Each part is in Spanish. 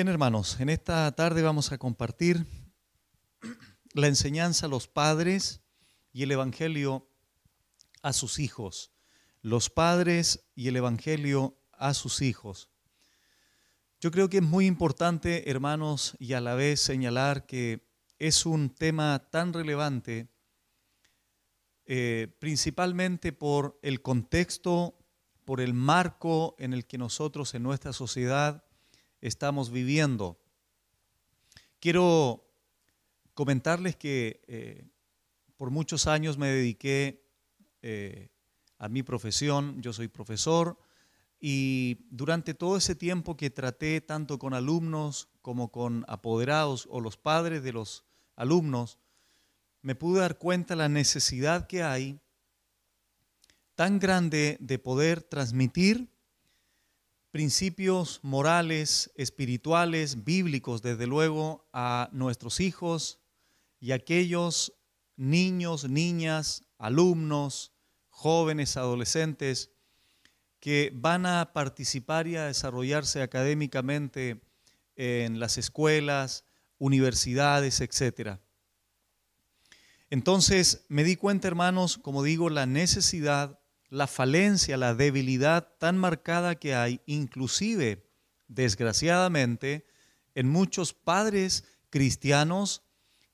bien, hermanos, en esta tarde vamos a compartir la enseñanza a los padres y el Evangelio a sus hijos. Los padres y el Evangelio a sus hijos. Yo creo que es muy importante, hermanos, y a la vez señalar que es un tema tan relevante, eh, principalmente por el contexto, por el marco en el que nosotros en nuestra sociedad estamos viviendo. Quiero comentarles que eh, por muchos años me dediqué eh, a mi profesión, yo soy profesor, y durante todo ese tiempo que traté tanto con alumnos como con apoderados o los padres de los alumnos, me pude dar cuenta la necesidad que hay tan grande de poder transmitir principios morales, espirituales, bíblicos, desde luego, a nuestros hijos y a aquellos niños, niñas, alumnos, jóvenes, adolescentes que van a participar y a desarrollarse académicamente en las escuelas, universidades, etc. Entonces me di cuenta, hermanos, como digo, la necesidad la falencia, la debilidad tan marcada que hay, inclusive, desgraciadamente, en muchos padres cristianos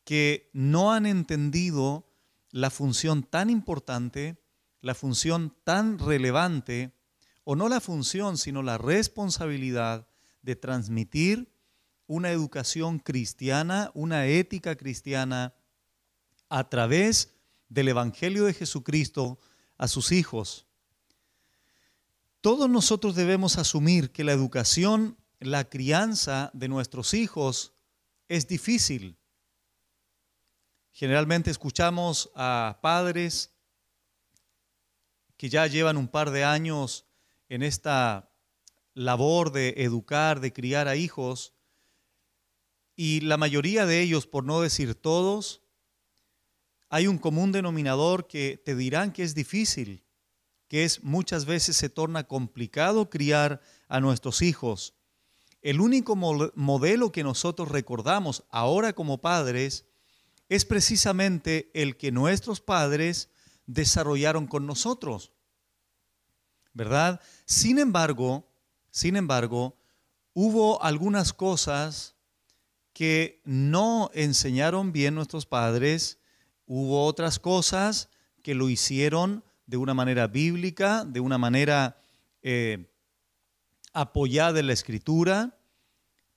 que no han entendido la función tan importante, la función tan relevante, o no la función, sino la responsabilidad de transmitir una educación cristiana, una ética cristiana, a través del Evangelio de Jesucristo, a sus hijos. Todos nosotros debemos asumir que la educación, la crianza de nuestros hijos es difícil. Generalmente escuchamos a padres que ya llevan un par de años en esta labor de educar, de criar a hijos, y la mayoría de ellos, por no decir todos, hay un común denominador que te dirán que es difícil, que es muchas veces se torna complicado criar a nuestros hijos. El único modelo que nosotros recordamos ahora como padres es precisamente el que nuestros padres desarrollaron con nosotros. ¿Verdad? Sin embargo, sin embargo, hubo algunas cosas que no enseñaron bien nuestros padres Hubo otras cosas que lo hicieron de una manera bíblica, de una manera eh, apoyada en la escritura,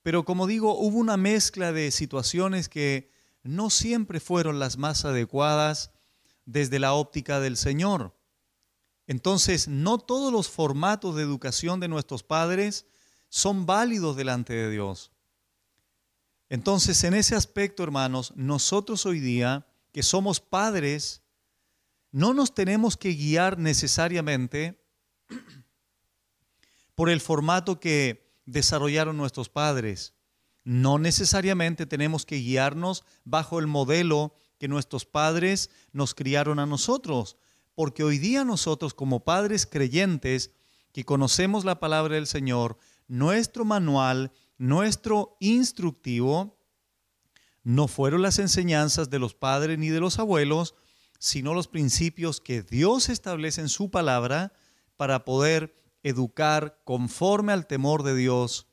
pero como digo, hubo una mezcla de situaciones que no siempre fueron las más adecuadas desde la óptica del Señor. Entonces, no todos los formatos de educación de nuestros padres son válidos delante de Dios. Entonces, en ese aspecto, hermanos, nosotros hoy día que somos padres, no nos tenemos que guiar necesariamente por el formato que desarrollaron nuestros padres. No necesariamente tenemos que guiarnos bajo el modelo que nuestros padres nos criaron a nosotros, porque hoy día nosotros como padres creyentes que conocemos la palabra del Señor, nuestro manual, nuestro instructivo, no fueron las enseñanzas de los padres ni de los abuelos, sino los principios que Dios establece en su palabra para poder educar conforme al temor de Dios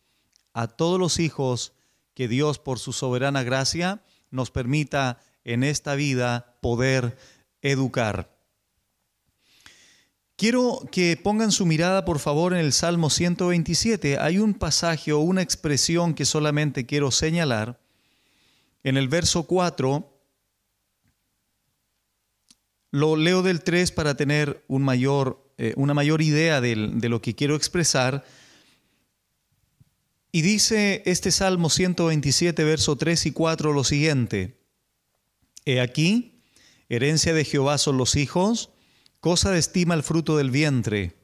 a todos los hijos que Dios por su soberana gracia nos permita en esta vida poder educar. Quiero que pongan su mirada, por favor, en el Salmo 127. Hay un pasaje o una expresión que solamente quiero señalar en el verso 4, lo leo del 3 para tener eh, una mayor idea de, lo que quiero expresar. Y dice este Salmo 127, verso 3 y 4 lo siguiente. He aquí, herencia de Jehová son los hijos, cosa de estima el fruto del vientre.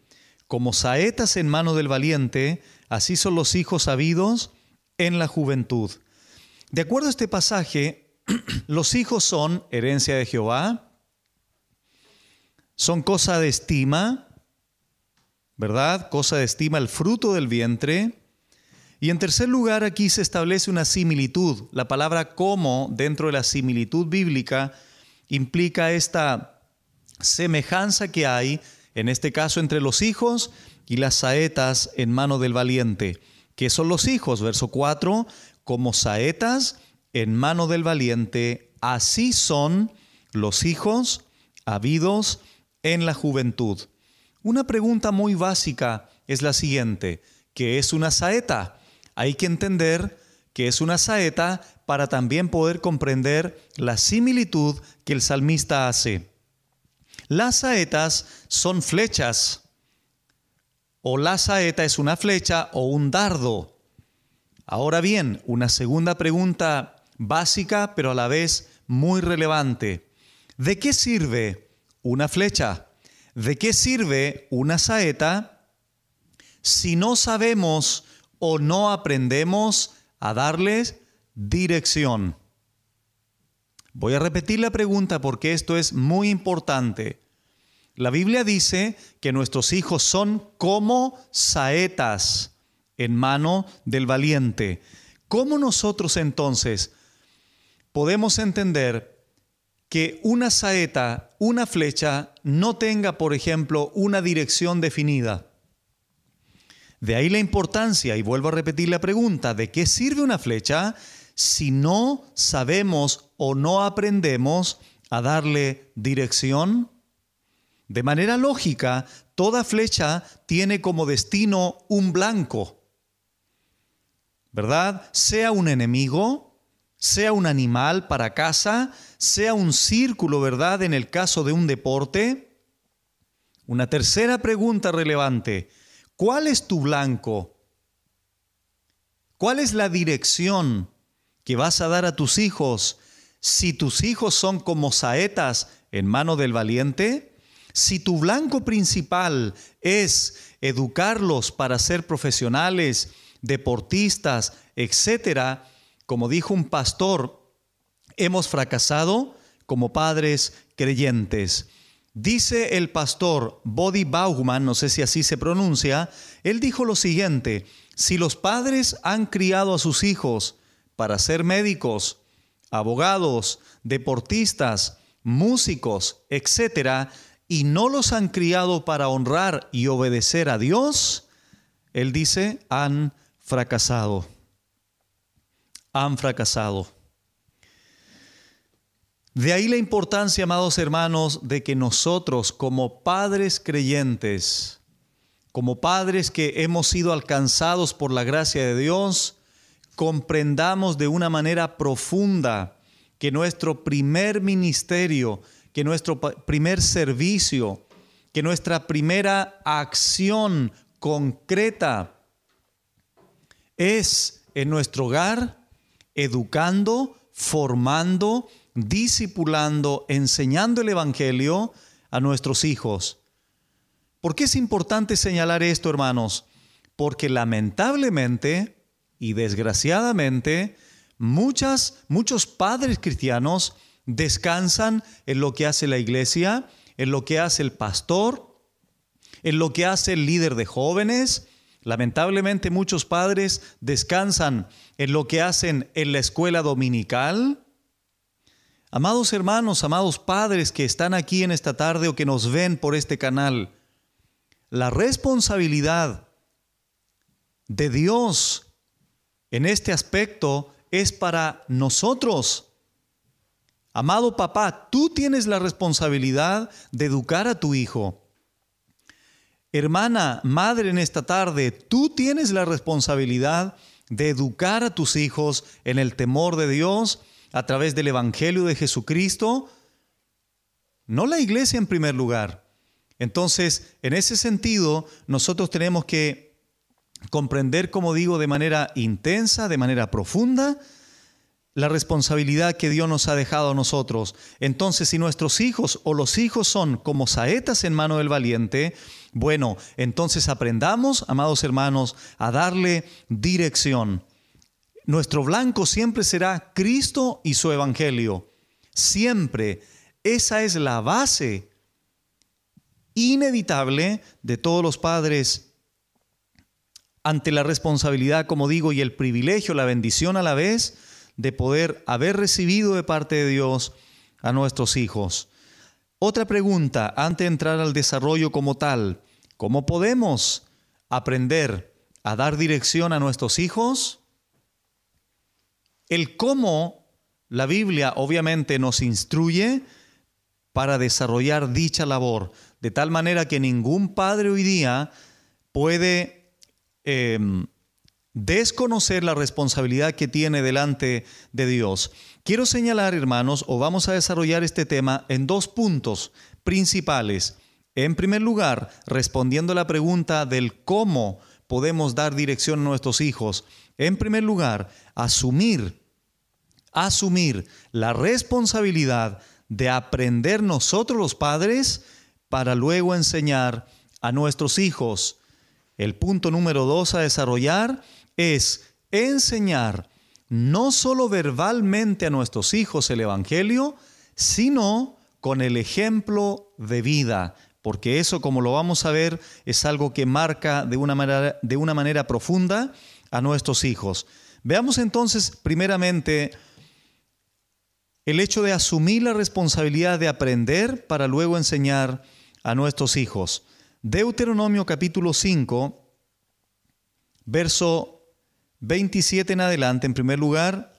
Como saetas en mano del valiente, así son los hijos sabidos en la juventud. De acuerdo a este pasaje, los hijos son herencia de Jehová, son cosa de estima, ¿verdad? Cosa de estima el fruto del vientre. Y en tercer lugar, aquí se establece una similitud. La palabra como dentro de la similitud bíblica implica esta semejanza que hay, en este caso, entre los hijos y las saetas en mano del valiente, que son los hijos, verso 4, como saetas en mano del valiente, así son los hijos habidos en la juventud. Una pregunta muy básica es la siguiente, ¿qué es una saeta? Hay que entender que es una saeta para también poder comprender la similitud que el salmista hace. Las saetas son flechas, o la saeta es una flecha o un dardo. Ahora bien, una segunda pregunta básica, pero a la vez muy relevante. ¿De qué sirve una flecha? ¿De qué sirve una saeta si no sabemos o no aprendemos a darles dirección? Voy a repetir la pregunta porque esto es muy importante. La Biblia dice que nuestros hijos son como saetas en mano del valiente. ¿Cómo nosotros entonces podemos entender que una saeta, una flecha, no tenga, por ejemplo, una dirección definida? De ahí la importancia, y vuelvo a repetir la pregunta, ¿de qué sirve una flecha si no sabemos o no aprendemos a darle dirección? De manera lógica, toda flecha tiene como destino un blanco. ¿verdad? Sea un enemigo, sea un animal para casa, sea un círculo, ¿verdad? En el caso de un deporte. Una tercera pregunta relevante. ¿Cuál es tu blanco? ¿Cuál es la dirección que vas a dar a tus hijos? Si tus hijos son como saetas en mano del valiente, si tu blanco principal es educarlos para ser profesionales, deportistas, etcétera, como dijo un pastor, hemos fracasado como padres creyentes. Dice el pastor Body Bauman, no sé si así se pronuncia, él dijo lo siguiente, si los padres han criado a sus hijos para ser médicos, abogados, deportistas, músicos, etcétera y no los han criado para honrar y obedecer a Dios, él dice, han fracasado. Han fracasado. De ahí la importancia, amados hermanos, de que nosotros como padres creyentes, como padres que hemos sido alcanzados por la gracia de Dios, comprendamos de una manera profunda que nuestro primer ministerio, que nuestro primer servicio, que nuestra primera acción concreta es en nuestro hogar, educando, formando, discipulando, enseñando el Evangelio a nuestros hijos. ¿Por qué es importante señalar esto, hermanos? Porque lamentablemente y desgraciadamente, muchas, muchos padres cristianos descansan en lo que hace la iglesia, en lo que hace el pastor, en lo que hace el líder de jóvenes, Lamentablemente muchos padres descansan en lo que hacen en la escuela dominical. Amados hermanos, amados padres que están aquí en esta tarde o que nos ven por este canal, la responsabilidad de Dios en este aspecto es para nosotros. Amado papá, tú tienes la responsabilidad de educar a tu hijo. Hermana, madre en esta tarde, tú tienes la responsabilidad de educar a tus hijos en el temor de Dios a través del Evangelio de Jesucristo, no la iglesia en primer lugar. Entonces, en ese sentido, nosotros tenemos que comprender, como digo, de manera intensa, de manera profunda, la responsabilidad que Dios nos ha dejado a nosotros. Entonces, si nuestros hijos o los hijos son como saetas en mano del valiente, bueno, entonces aprendamos, amados hermanos, a darle dirección. Nuestro blanco siempre será Cristo y su Evangelio. Siempre. Esa es la base inevitable de todos los padres ante la responsabilidad, como digo, y el privilegio, la bendición a la vez de poder haber recibido de parte de Dios a nuestros hijos. Otra pregunta antes de entrar al desarrollo como tal, ¿cómo podemos aprender a dar dirección a nuestros hijos? El cómo la Biblia obviamente nos instruye para desarrollar dicha labor, de tal manera que ningún padre hoy día puede em, desconocer la responsabilidad que tiene delante de Dios. Quiero señalar, hermanos, o vamos a desarrollar este tema en dos puntos principales. En primer lugar, respondiendo a la pregunta del cómo podemos dar dirección a nuestros hijos. En primer lugar, asumir, asumir la responsabilidad de aprender nosotros los padres para luego enseñar a nuestros hijos. El punto número dos a desarrollar es enseñar no solo verbalmente a nuestros hijos el Evangelio, sino con el ejemplo de vida, porque eso, como lo vamos a ver, es algo que marca de una manera, de una manera profunda a nuestros hijos. Veamos entonces primeramente el hecho de asumir la responsabilidad de aprender para luego enseñar a nuestros hijos. Deuteronomio capítulo 5, verso 27 en adelante, en primer lugar,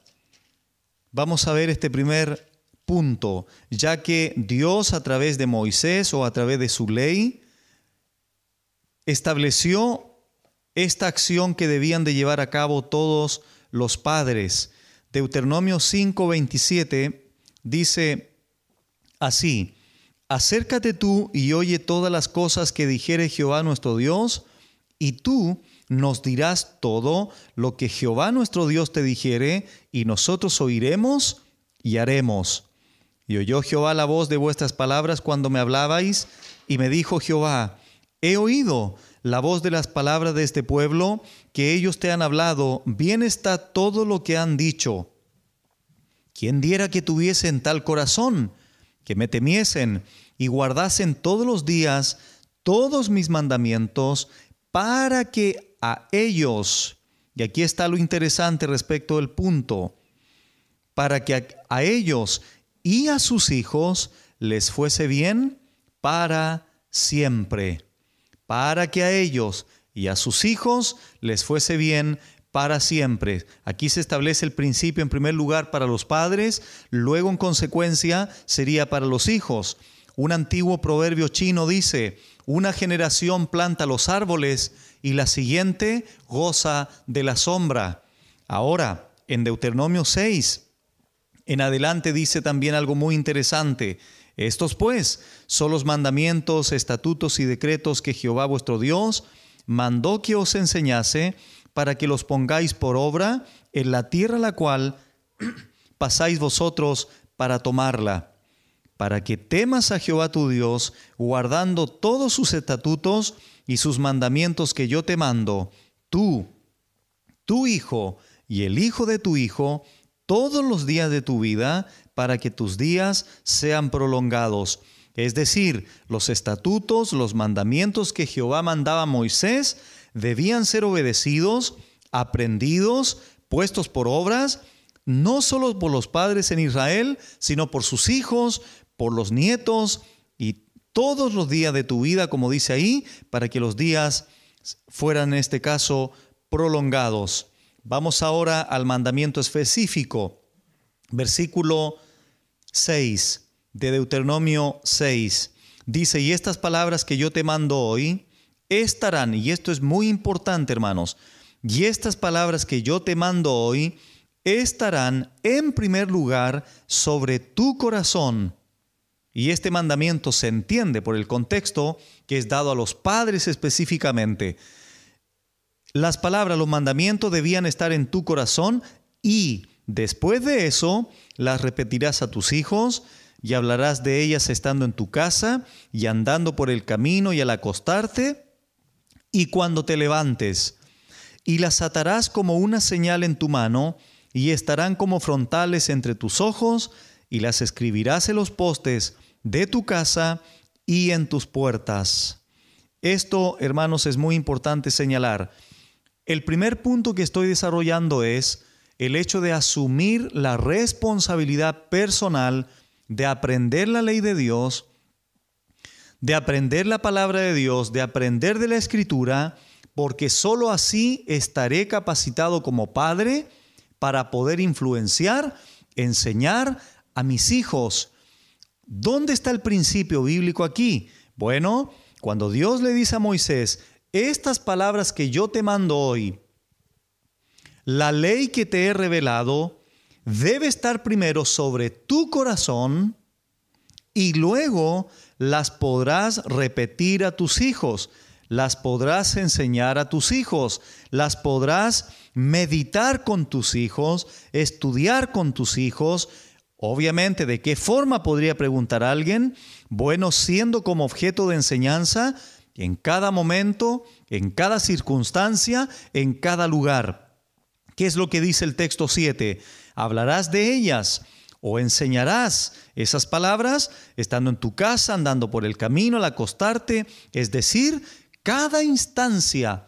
vamos a ver este primer punto, ya que Dios a través de Moisés o a través de su ley estableció esta acción que debían de llevar a cabo todos los padres. Deuteronomio 5:27 dice así, acércate tú y oye todas las cosas que dijere Jehová nuestro Dios, y tú nos dirás todo lo que Jehová nuestro Dios te dijere, y nosotros oiremos y haremos. Y oyó Jehová la voz de vuestras palabras cuando me hablabais, y me dijo Jehová, he oído la voz de las palabras de este pueblo, que ellos te han hablado, bien está todo lo que han dicho. ¿Quién diera que tuviesen tal corazón, que me temiesen y guardasen todos los días todos mis mandamientos, para que a ellos, y aquí está lo interesante respecto del punto, para que a, ellos y a sus hijos les fuese bien para siempre, para que a ellos y a sus hijos les fuese bien para siempre. Aquí se establece el principio en primer lugar para los padres, luego en consecuencia sería para los hijos. Un antiguo proverbio chino dice, una generación planta los árboles y la siguiente goza de la sombra. Ahora, en Deuteronomio 6, en adelante dice también algo muy interesante. Estos pues son los mandamientos, estatutos y decretos que Jehová vuestro Dios mandó que os enseñase para que los pongáis por obra en la tierra la cual pasáis vosotros para tomarla, para que temas a Jehová tu Dios, guardando todos sus estatutos y sus mandamientos que yo te mando, tú, tu hijo y el hijo de tu hijo, todos los días de tu vida, para que tus días sean prolongados. Es decir, los estatutos, los mandamientos que Jehová mandaba a Moisés, debían ser obedecidos, aprendidos, puestos por obras, no solo por los padres en Israel, sino por sus hijos, por los nietos, todos los días de tu vida, como dice ahí, para que los días fueran en este caso prolongados. Vamos ahora al mandamiento específico, versículo 6 de Deuteronomio 6. Dice, y estas palabras que yo te mando hoy estarán, y esto es muy importante hermanos, y estas palabras que yo te mando hoy estarán en primer lugar sobre tu corazón y este mandamiento se entiende por el contexto que es dado a los padres específicamente. Las palabras, los mandamientos debían estar en tu corazón y después de eso las repetirás a tus hijos y hablarás de ellas estando en tu casa y andando por el camino y al acostarte y cuando te levantes. Y las atarás como una señal en tu mano y estarán como frontales entre tus ojos y las escribirás en los postes de tu casa y en tus puertas. Esto, hermanos, es muy importante señalar. El primer punto que estoy desarrollando es el hecho de asumir la responsabilidad personal de aprender la ley de Dios, de aprender la palabra de Dios, de aprender de la escritura, porque sólo así estaré capacitado como padre para poder influenciar, enseñar a mis hijos ¿Dónde está el principio bíblico aquí? Bueno, cuando Dios le dice a Moisés, estas palabras que yo te mando hoy, la ley que te he revelado, debe estar primero sobre tu corazón y luego las podrás repetir a tus hijos, las podrás enseñar a tus hijos, las podrás meditar con tus hijos, estudiar con tus hijos, Obviamente, ¿de qué forma podría preguntar a alguien? Bueno, siendo como objeto de enseñanza en cada momento, en cada circunstancia, en cada lugar. ¿Qué es lo que dice el texto 7? Hablarás de ellas o enseñarás esas palabras estando en tu casa, andando por el camino, al acostarte, es decir, cada instancia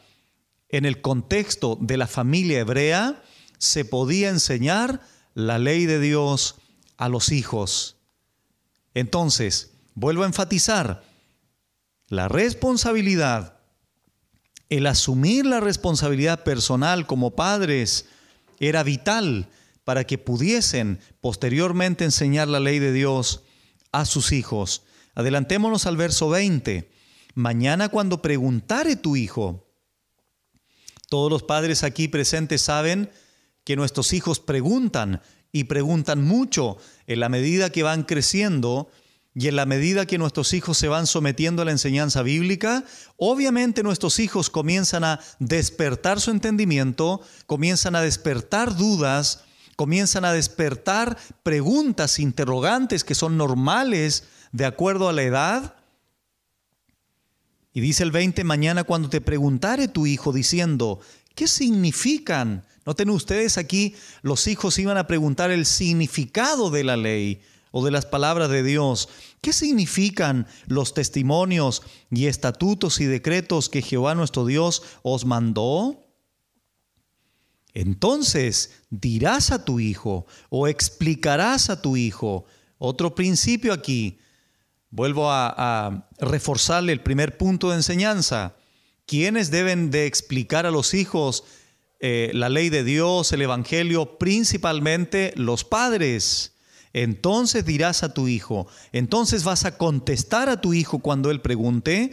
en el contexto de la familia hebrea se podía enseñar la ley de Dios, a los hijos. Entonces, vuelvo a enfatizar, la responsabilidad, el asumir la responsabilidad personal como padres era vital para que pudiesen posteriormente enseñar la ley de Dios a sus hijos. Adelantémonos al verso 20. Mañana cuando preguntare tu hijo, todos los padres aquí presentes saben que nuestros hijos preguntan y preguntan mucho. En la medida que van creciendo y en la medida que nuestros hijos se van sometiendo a la enseñanza bíblica, obviamente nuestros hijos comienzan a despertar su entendimiento, comienzan a despertar dudas, comienzan a despertar preguntas, interrogantes que son normales de acuerdo a la edad. Y dice el 20, mañana cuando te preguntare tu hijo diciendo, ¿Qué significan? Noten ustedes aquí, los hijos iban a preguntar el significado de la ley o de las palabras de Dios. ¿Qué significan los testimonios y estatutos y decretos que Jehová nuestro Dios os mandó? Entonces dirás a tu hijo o explicarás a tu hijo. Otro principio aquí. Vuelvo a, a reforzarle el primer punto de enseñanza. ¿Quiénes deben de explicar a los hijos eh, la ley de Dios, el Evangelio, principalmente los padres. Entonces dirás a tu hijo, entonces vas a contestar a tu hijo cuando él pregunte,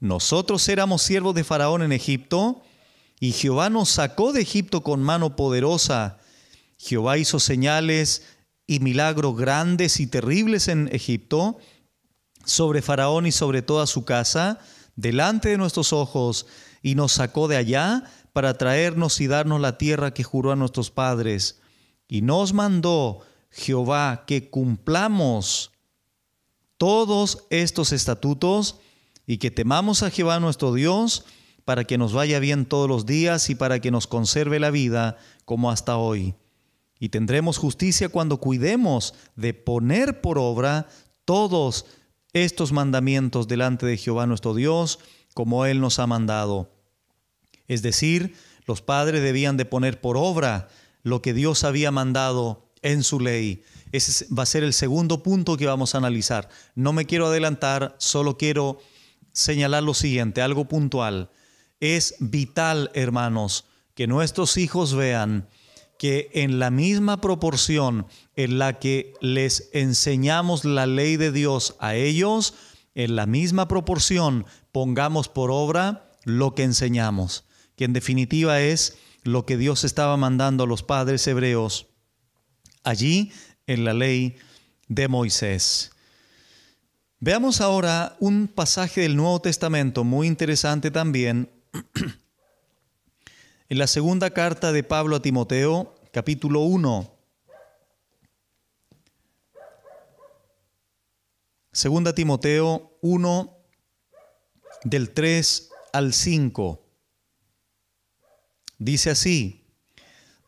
nosotros éramos siervos de Faraón en Egipto, y Jehová nos sacó de Egipto con mano poderosa. Jehová hizo señales y milagros grandes y terribles en Egipto, sobre Faraón y sobre toda su casa, delante de nuestros ojos y nos sacó de allá para traernos y darnos la tierra que juró a nuestros padres. Y nos mandó Jehová que cumplamos todos estos estatutos y que temamos a Jehová nuestro Dios para que nos vaya bien todos los días y para que nos conserve la vida como hasta hoy. Y tendremos justicia cuando cuidemos de poner por obra todos estos mandamientos delante de Jehová nuestro Dios, como Él nos ha mandado. Es decir, los padres debían de poner por obra lo que Dios había mandado en su ley. Ese va a ser el segundo punto que vamos a analizar. No me quiero adelantar, solo quiero señalar lo siguiente, algo puntual. Es vital, hermanos, que nuestros hijos vean que en la misma proporción en la que les enseñamos la ley de Dios a ellos, en la misma proporción pongamos por obra lo que enseñamos, que en definitiva es lo que Dios estaba mandando a los padres hebreos allí en la ley de Moisés. Veamos ahora un pasaje del Nuevo Testamento muy interesante también En la segunda carta de Pablo a Timoteo, capítulo 1, segunda Timoteo 1, del 3 al 5, dice así,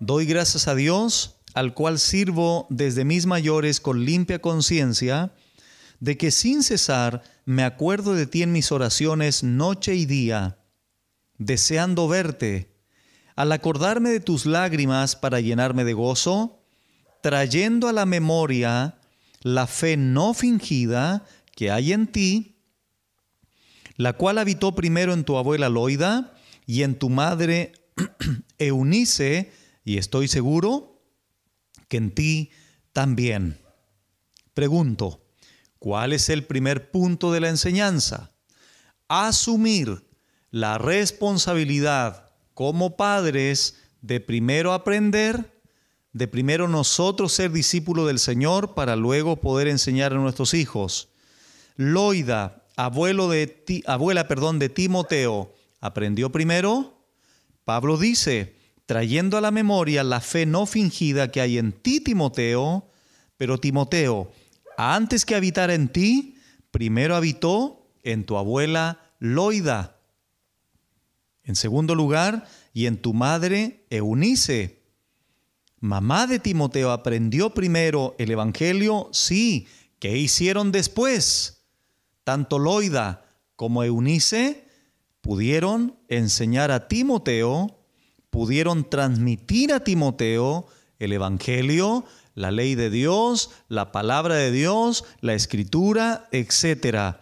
doy gracias a Dios, al cual sirvo desde mis mayores con limpia conciencia, de que sin cesar me acuerdo de ti en mis oraciones noche y día, deseando verte al acordarme de tus lágrimas para llenarme de gozo, trayendo a la memoria la fe no fingida que hay en ti, la cual habitó primero en tu abuela Loida y en tu madre Eunice, y estoy seguro que en ti también. Pregunto, ¿cuál es el primer punto de la enseñanza? Asumir la responsabilidad como padres de primero aprender, de primero nosotros ser discípulos del Señor para luego poder enseñar a nuestros hijos. Loida, abuelo de abuela perdón, de Timoteo, aprendió primero. Pablo dice, trayendo a la memoria la fe no fingida que hay en ti, Timoteo, pero Timoteo, antes que habitar en ti, primero habitó en tu abuela Loida. En segundo lugar, y en tu madre, Eunice. Mamá de Timoteo aprendió primero el Evangelio, sí. ¿Qué hicieron después? Tanto Loida como Eunice pudieron enseñar a Timoteo, pudieron transmitir a Timoteo el Evangelio, la ley de Dios, la palabra de Dios, la escritura, etc.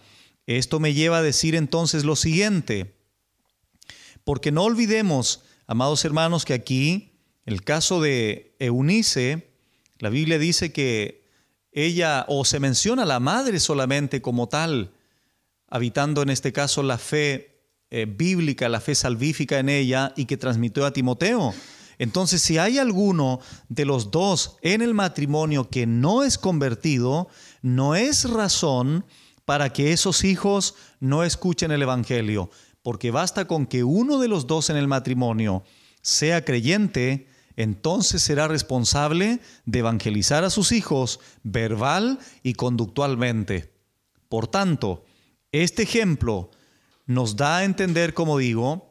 Esto me lleva a decir entonces lo siguiente. Porque no olvidemos, amados hermanos, que aquí el caso de Eunice, la Biblia dice que ella, o se menciona a la madre solamente como tal, habitando en este caso la fe eh, bíblica, la fe salvífica en ella y que transmitió a Timoteo. Entonces, si hay alguno de los dos en el matrimonio que no es convertido, no es razón para que esos hijos no escuchen el Evangelio porque basta con que uno de los dos en el matrimonio sea creyente, entonces será responsable de evangelizar a sus hijos verbal y conductualmente. Por tanto, este ejemplo nos da a entender, como digo,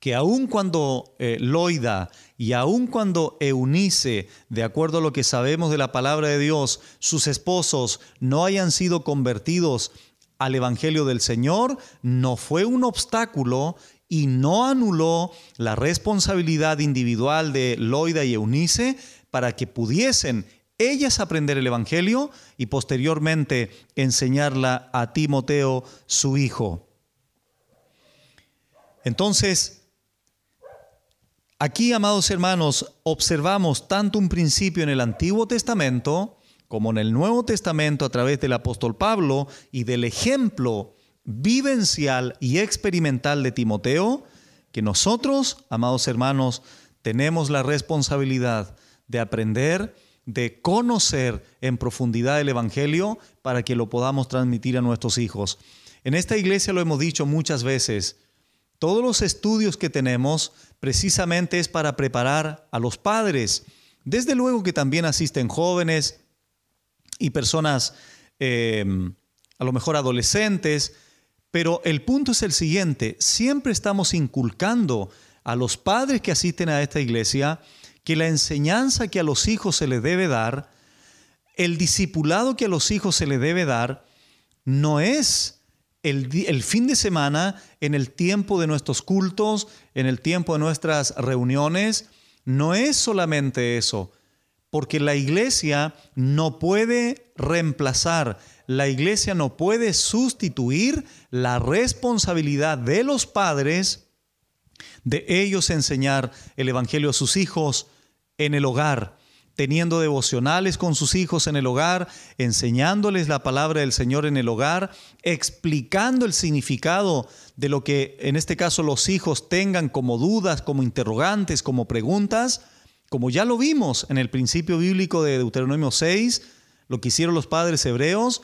que aun cuando eh, Loida y aun cuando Eunice, de acuerdo a lo que sabemos de la palabra de Dios, sus esposos no hayan sido convertidos al Evangelio del Señor no fue un obstáculo y no anuló la responsabilidad individual de Loida y Eunice para que pudiesen ellas aprender el Evangelio y posteriormente enseñarla a Timoteo, su hijo. Entonces, aquí, amados hermanos, observamos tanto un principio en el Antiguo Testamento como en el Nuevo Testamento a través del apóstol Pablo y del ejemplo vivencial y experimental de Timoteo, que nosotros, amados hermanos, tenemos la responsabilidad de aprender, de conocer en profundidad el Evangelio para que lo podamos transmitir a nuestros hijos. En esta iglesia lo hemos dicho muchas veces, todos los estudios que tenemos precisamente es para preparar a los padres. Desde luego que también asisten jóvenes, y personas em, a lo mejor adolescentes, pero el punto es el siguiente, siempre estamos inculcando a los padres que asisten a esta iglesia que la enseñanza que a los hijos se les debe dar, el discipulado que a los hijos se les debe dar, no es el, el, fin de semana, en el tiempo de nuestros cultos, en el tiempo de nuestras reuniones, no es solamente eso, porque la iglesia no puede reemplazar, la iglesia no puede sustituir la responsabilidad de los padres de ellos enseñar el Evangelio a sus hijos en el hogar, teniendo devocionales con sus hijos en el hogar, enseñándoles la palabra del Señor en el hogar, explicando el significado de lo que en este caso los hijos tengan como dudas, como interrogantes, como preguntas como ya lo vimos en el principio bíblico de Deuteronomio 6, lo que hicieron los padres hebreos,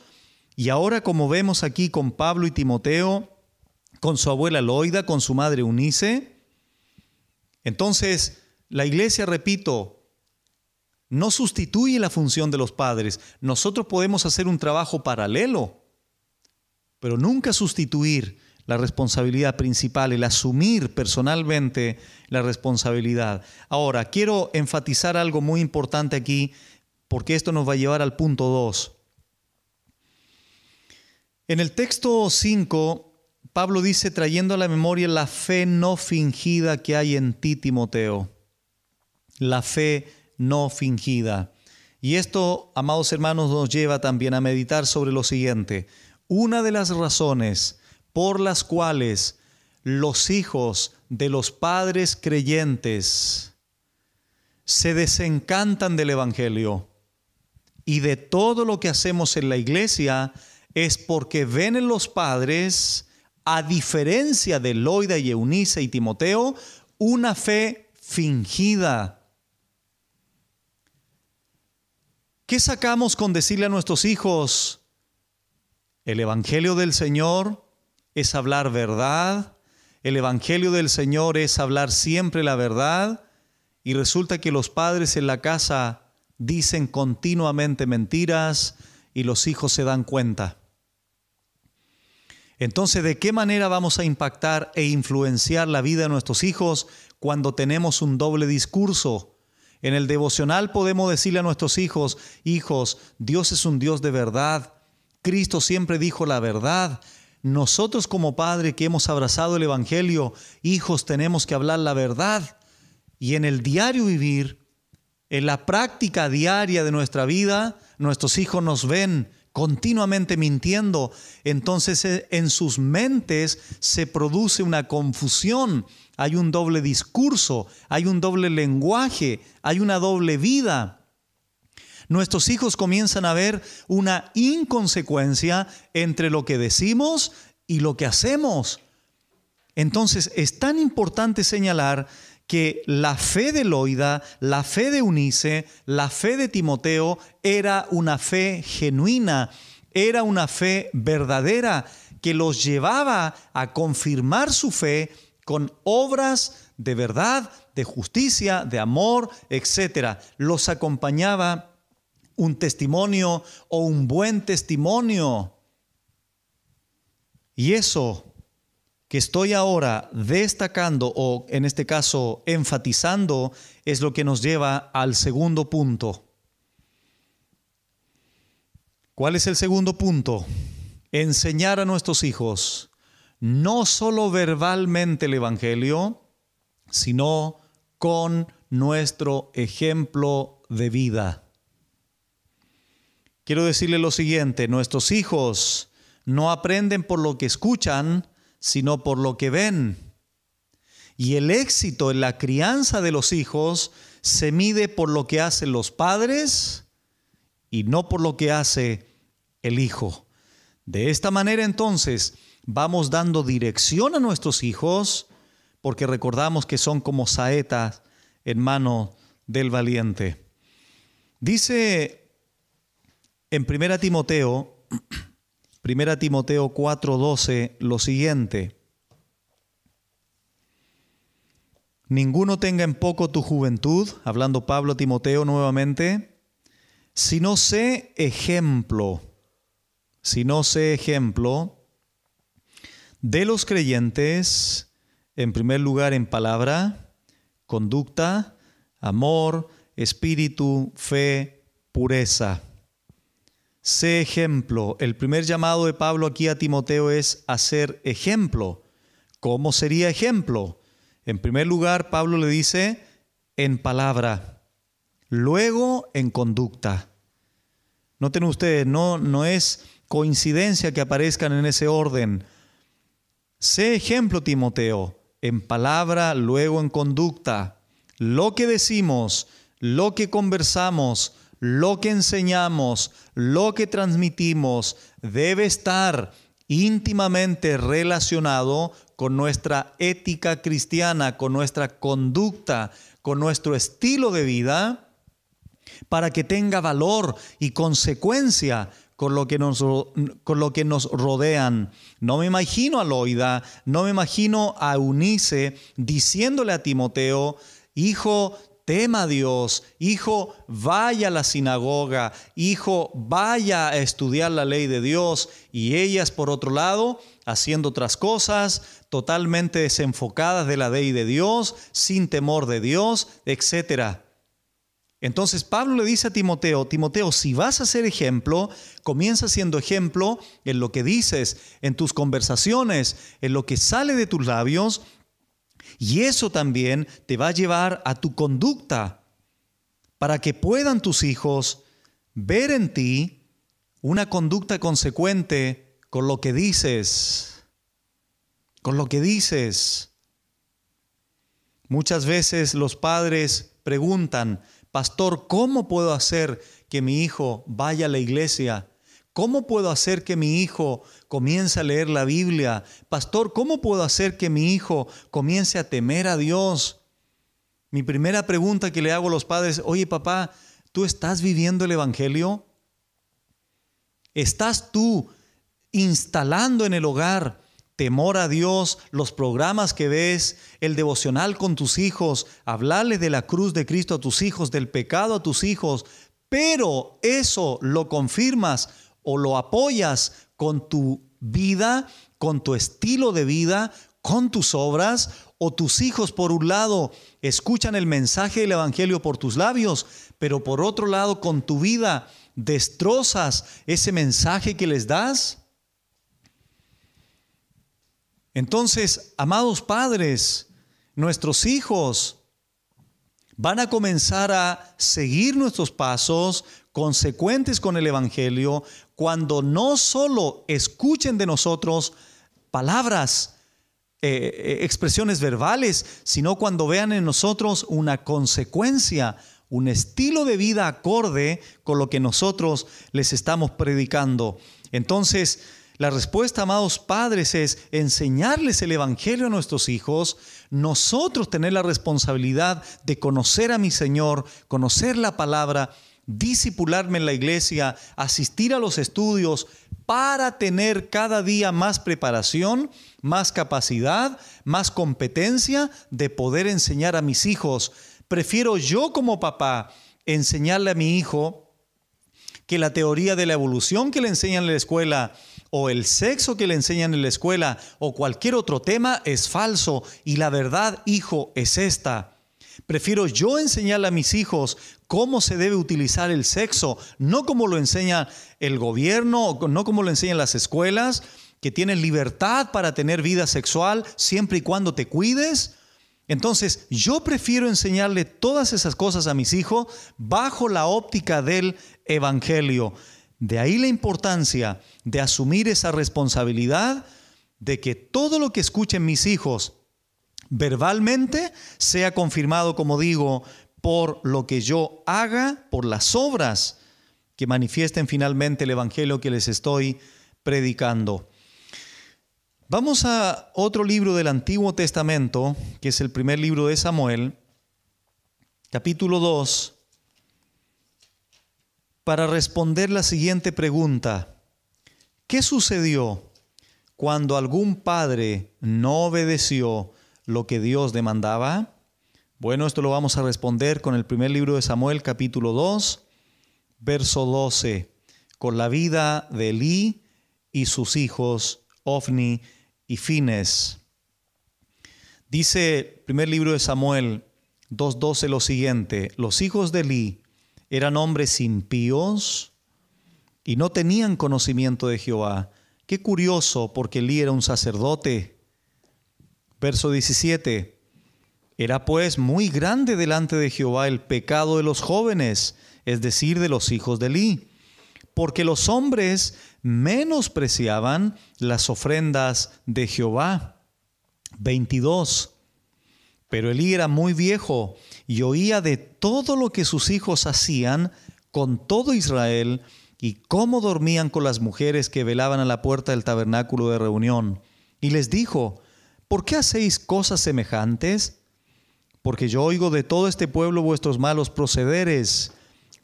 y ahora como vemos aquí con Pablo y Timoteo, con su abuela Loida, con su madre Unice, entonces la iglesia, repito, no sustituye la función de los padres. Nosotros podemos hacer un trabajo paralelo, pero nunca sustituir la responsabilidad principal, el asumir personalmente la responsabilidad. Ahora, quiero enfatizar algo muy importante aquí, porque esto nos va a llevar al punto 2. En el texto 5, Pablo dice, trayendo a la memoria la fe no fingida que hay en ti, Timoteo. La fe no fingida. Y esto, amados hermanos, nos lleva también a meditar sobre lo siguiente. Una de las razones por las cuales los hijos de los padres creyentes se desencantan del Evangelio y de todo lo que hacemos en la iglesia es porque ven en los padres, a diferencia de Loida y Eunice y Timoteo, una fe fingida. ¿Qué sacamos con decirle a nuestros hijos? El Evangelio del Señor es hablar verdad, el Evangelio del Señor es hablar siempre la verdad, y resulta que los padres en la casa dicen continuamente mentiras y los hijos se dan cuenta. Entonces, ¿de qué manera vamos a impactar e influenciar la vida de nuestros hijos cuando tenemos un doble discurso? En el devocional podemos decirle a nuestros hijos, hijos, Dios es un Dios de verdad, Cristo siempre dijo la verdad, nosotros como Padre que hemos abrazado el Evangelio, hijos, tenemos que hablar la verdad. Y en el diario vivir, en la práctica diaria de nuestra vida, nuestros hijos nos ven continuamente mintiendo. Entonces eh, en sus mentes se produce una confusión, hay un doble discurso, hay un doble lenguaje, hay una doble vida. Nuestros hijos comienzan a ver una inconsecuencia entre lo que decimos y lo que hacemos. Entonces es tan importante señalar que la fe de Loida, la fe de Unice, la fe de Timoteo era una fe genuina, era una fe verdadera que los llevaba a confirmar su fe con obras de verdad, de justicia, de amor, etc. Los acompañaba un testimonio o un buen testimonio. Y eso que estoy ahora destacando o en este caso enfatizando es lo que nos lleva al segundo punto. ¿Cuál es el segundo punto? Enseñar a nuestros hijos no solo verbalmente el Evangelio, sino con nuestro ejemplo de vida. Quiero decirle lo siguiente, nuestros hijos no aprenden por lo que escuchan, sino por lo que ven. Y el éxito en la crianza de los hijos se mide por lo que hacen los padres y no por lo que hace el hijo. De esta manera entonces vamos dando dirección a nuestros hijos porque recordamos que son como saetas en mano del valiente. Dice en Primera Timoteo, Primera Timoteo 4:12, lo siguiente. Ninguno tenga en poco tu juventud, hablando Pablo a Timoteo nuevamente, si no sé ejemplo, si no sé ejemplo de los creyentes, en primer lugar en palabra, conducta, amor, espíritu, fe, pureza. Sé ejemplo. El primer llamado de Pablo aquí a Timoteo es hacer ejemplo. ¿Cómo sería ejemplo? En primer lugar, Pablo le dice en palabra, luego en conducta. Noten ustedes, no, no es coincidencia que aparezcan en ese orden. Sé ejemplo, Timoteo, en palabra, luego en conducta. Lo que decimos, lo que conversamos, lo que enseñamos, lo que transmitimos, debe estar íntimamente relacionado con nuestra ética cristiana, con nuestra conducta, con nuestro estilo de vida, para que tenga valor y consecuencia con lo que nos, con lo que nos rodean. No me imagino a Loida, no me imagino a Unice diciéndole a Timoteo, hijo, tema a Dios, hijo, vaya a la sinagoga, hijo, vaya a estudiar la ley de Dios, y ellas, por otro lado, haciendo otras cosas, totalmente desenfocadas de la ley de Dios, sin temor de Dios, etc. Entonces Pablo le dice a Timoteo, Timoteo, si vas a ser ejemplo, comienza siendo ejemplo en lo que dices, en tus conversaciones, en lo que sale de tus labios, y eso también te va a llevar a tu conducta para que puedan tus hijos ver en ti una conducta consecuente con lo que dices, con lo que dices. Muchas veces los padres preguntan, pastor, ¿cómo puedo hacer que mi hijo vaya a la iglesia? ¿Cómo puedo hacer que mi hijo comience a leer la Biblia? Pastor, ¿cómo puedo hacer que mi hijo comience a temer a Dios? Mi primera pregunta que le hago a los padres, oye papá, ¿tú estás viviendo el Evangelio? ¿Estás tú instalando en el hogar temor a Dios, los programas que ves, el devocional con tus hijos, hablarle de la cruz de Cristo a tus hijos, del pecado a tus hijos? Pero eso lo confirmas o lo apoyas con tu vida, con tu estilo de vida, con tus obras, o tus hijos por un lado escuchan el mensaje del Evangelio por tus labios, pero por otro lado con tu vida destrozas ese mensaje que les das. Entonces, amados padres, nuestros hijos van a comenzar a seguir nuestros pasos consecuentes con el Evangelio, cuando no solo escuchen de nosotros palabras, eh, eh, expresiones verbales, sino cuando vean en nosotros una consecuencia, un estilo de vida acorde con lo que nosotros les estamos predicando. Entonces, la respuesta, amados padres, es enseñarles el Evangelio a nuestros hijos, nosotros tener la responsabilidad de conocer a mi Señor, conocer la palabra disipularme en la iglesia, asistir a los estudios para tener cada día más preparación, más capacidad, más competencia de poder enseñar a mis hijos. Prefiero yo como papá enseñarle a mi hijo que la teoría de la evolución que le enseñan en la escuela o el sexo que le enseñan en la escuela o cualquier otro tema es falso y la verdad, hijo, es esta. Prefiero yo enseñarle a mis hijos cómo se debe utilizar el sexo, no como lo enseña el gobierno, no como lo enseñan las escuelas, que tienen libertad para tener vida sexual siempre y cuando te cuides. Entonces, yo prefiero enseñarle todas esas cosas a mis hijos bajo la óptica del Evangelio. De ahí la importancia de asumir esa responsabilidad de que todo lo que escuchen mis hijos verbalmente, sea confirmado, como digo, por lo que yo haga, por las obras que manifiesten finalmente el Evangelio que les estoy predicando. Vamos a otro libro del Antiguo Testamento, que es el primer libro de Samuel, capítulo 2, para responder la siguiente pregunta. ¿Qué sucedió cuando algún padre no obedeció lo que Dios demandaba? Bueno, esto lo vamos a responder con el primer libro de Samuel, capítulo 2, verso 12, con la vida de Elí y sus hijos, Ofni y Fines. Dice el primer libro de Samuel 2.12 lo siguiente, los hijos de Elí eran hombres impíos y no tenían conocimiento de Jehová. Qué curioso, porque Elí era un sacerdote Verso 17. Era pues muy grande delante de Jehová el pecado de los jóvenes, es decir, de los hijos de Elí, porque los hombres menospreciaban las ofrendas de Jehová. 22. Pero Elí era muy viejo y oía de todo lo que sus hijos hacían con todo Israel y cómo dormían con las mujeres que velaban a la puerta del tabernáculo de reunión. Y les dijo, ¿por qué hacéis cosas semejantes? Porque yo oigo de todo este pueblo vuestros malos procederes.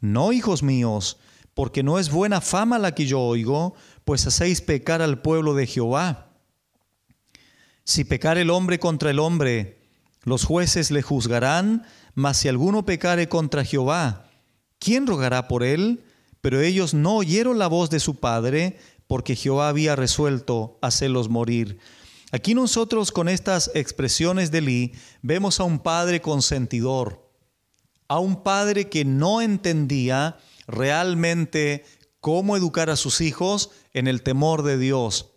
No, hijos míos, porque no es buena fama la que yo oigo, pues hacéis pecar al pueblo de Jehová. Si pecar el hombre contra el hombre, los jueces le juzgarán, mas si alguno pecare contra Jehová, ¿quién rogará por él? Pero ellos no oyeron la voz de su padre, porque Jehová había resuelto hacerlos morir. Aquí nosotros con estas expresiones de Lee vemos a un padre consentidor, a un padre que no entendía realmente cómo educar a sus hijos en el temor de Dios.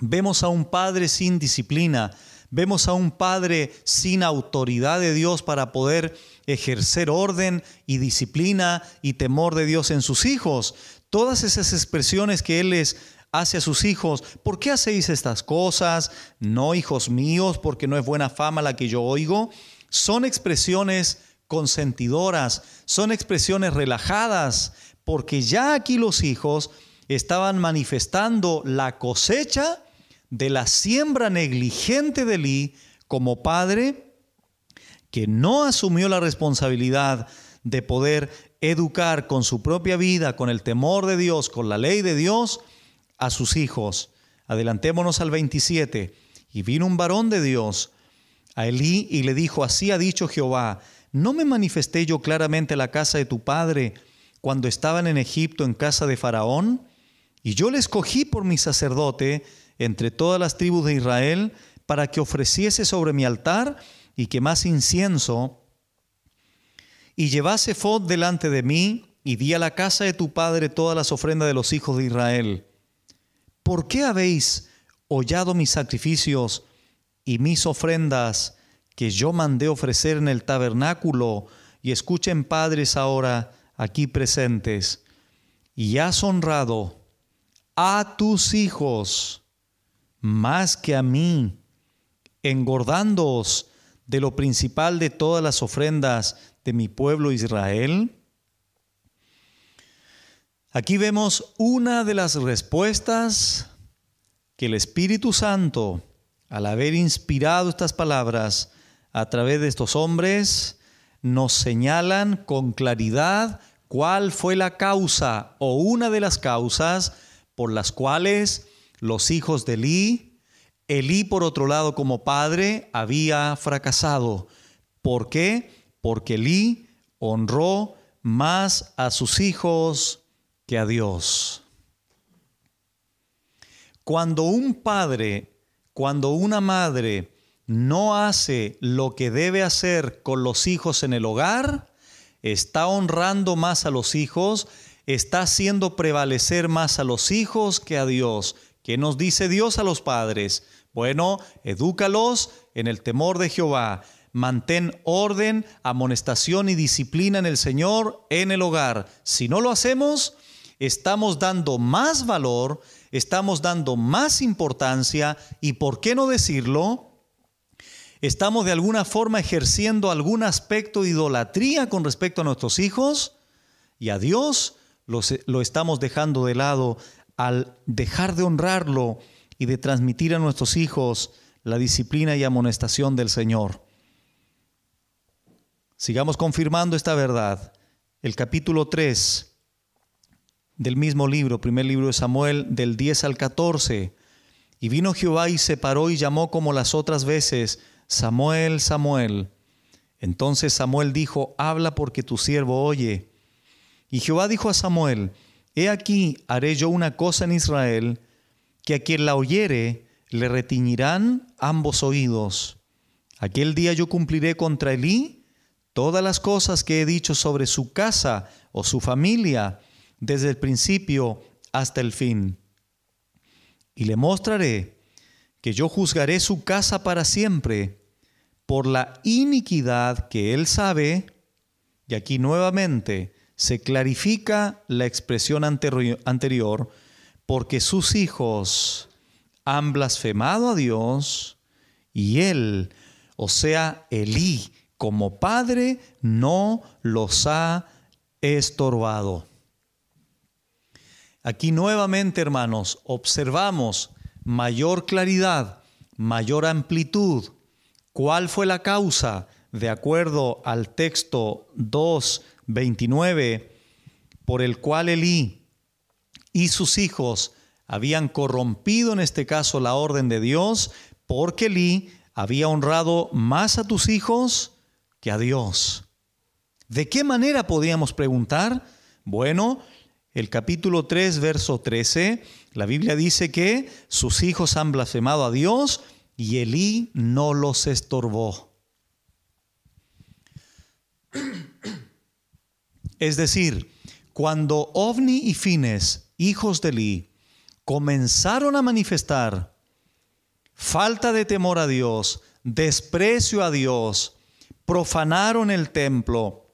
Vemos a un padre sin disciplina, vemos a un padre sin autoridad de Dios para poder ejercer orden y disciplina y temor de Dios en sus hijos. Todas esas expresiones que él les hacia sus hijos, ¿por qué hacéis estas cosas? No, hijos míos, porque no es buena fama la que yo oigo. Son expresiones consentidoras, son expresiones relajadas, porque ya aquí los hijos estaban manifestando la cosecha de la siembra negligente de Lee como padre que no asumió la responsabilidad de poder educar con su propia vida, con el temor de Dios, con la ley de Dios, a sus hijos. Adelantémonos al 27. Y vino un varón de Dios a Elí y le dijo, así ha dicho Jehová, ¿no me manifesté yo claramente la casa de tu padre cuando estaban en Egipto en casa de Faraón? Y yo le escogí por mi sacerdote entre todas las tribus de Israel para que ofreciese sobre mi altar y quemase incienso y llevase fod delante de mí y di a la casa de tu padre todas las ofrendas de los hijos de Israel. ¿por qué habéis hollado mis sacrificios y mis ofrendas que yo mandé ofrecer en el tabernáculo? Y escuchen padres ahora aquí presentes, y has honrado a tus hijos más que a mí, engordándoos de lo principal de todas las ofrendas de mi pueblo Israel? Aquí vemos una de las respuestas que el Espíritu Santo, al haber inspirado estas palabras a través de estos hombres, nos señalan con claridad cuál fue la causa o una de las causas por las cuales los hijos de Elí, Elí por otro lado como padre, había fracasado. ¿Por qué? Porque Elí honró más a sus hijos que a Dios. Cuando un padre, cuando una madre no hace lo que debe hacer con los hijos en el hogar, está honrando más a los hijos, está haciendo prevalecer más a los hijos que a Dios. ¿Qué nos dice Dios a los padres? Bueno, edúcalos en el temor de Jehová. Mantén orden, amonestación y disciplina en el Señor, en el hogar. Si no lo hacemos, estamos dando más valor, estamos dando más importancia y, ¿por qué no decirlo? Estamos de alguna forma ejerciendo algún aspecto de idolatría con respecto a nuestros hijos y a Dios lo estamos dejando de lado al dejar de honrarlo y de transmitir a nuestros hijos la disciplina y amonestación del Señor. Sigamos confirmando esta verdad. El capítulo 3 del mismo libro, primer libro de Samuel, del 10 al 14. Y vino Jehová y se paró y llamó como las otras veces, Samuel, Samuel. Entonces Samuel dijo, habla porque tu siervo oye. Y Jehová dijo a Samuel, he aquí haré yo una cosa en Israel, que a quien la oyere le retiñirán ambos oídos. Aquel día yo cumpliré contra Elí todas las cosas que he dicho sobre su casa o su familia, desde el principio hasta el fin. Y le mostraré que yo juzgaré su casa para siempre por la iniquidad que él sabe. Y aquí nuevamente se clarifica la expresión anterior, porque sus hijos han blasfemado a Dios y él, o sea, Elí, como padre, no los ha estorbado. Aquí nuevamente, hermanos, observamos mayor claridad, mayor amplitud. ¿Cuál fue la causa? De acuerdo al texto 2.29, por el cual Elí y sus hijos habían corrompido en este caso la orden de Dios, porque Elí había honrado más a tus hijos que a Dios. ¿De qué manera podíamos preguntar? Bueno, el capítulo 3, verso 13, la Biblia dice que sus hijos han blasfemado a Dios y Elí no los estorbó. Es decir, cuando Ovni y Fines, hijos de Elí, comenzaron a manifestar falta de temor a Dios, desprecio a Dios, profanaron el templo,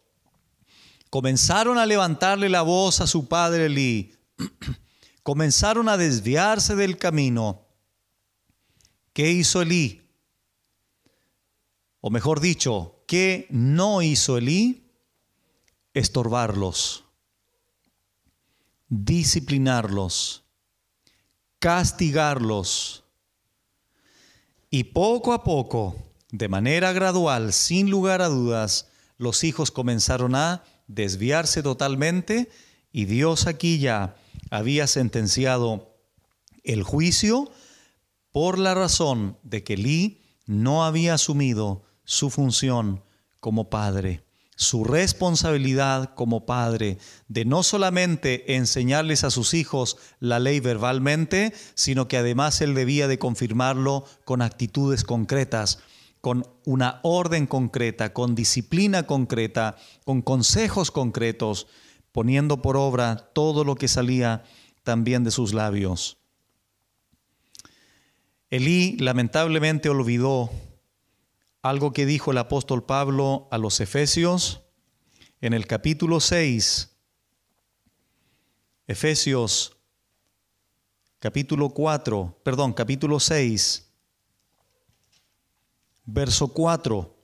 comenzaron a levantarle la voz a su padre Elí, comenzaron a desviarse del camino. ¿Qué hizo Elí? O mejor dicho, ¿qué no hizo Elí? Estorbarlos, disciplinarlos, castigarlos. Y poco a poco, de manera gradual, sin lugar a dudas, los hijos comenzaron a desviarse totalmente y Dios aquí ya había sentenciado el juicio por la razón de que Lee no había asumido su función como padre, su responsabilidad como padre de no solamente enseñarles a sus hijos la ley verbalmente, sino que además él debía de confirmarlo con actitudes concretas con una orden concreta, con disciplina concreta, con consejos concretos, poniendo por obra todo lo que salía también de sus labios. Elí lamentablemente olvidó algo que dijo el apóstol Pablo a los Efesios en el capítulo 6. Efesios capítulo 4, perdón, capítulo 6, verso 4.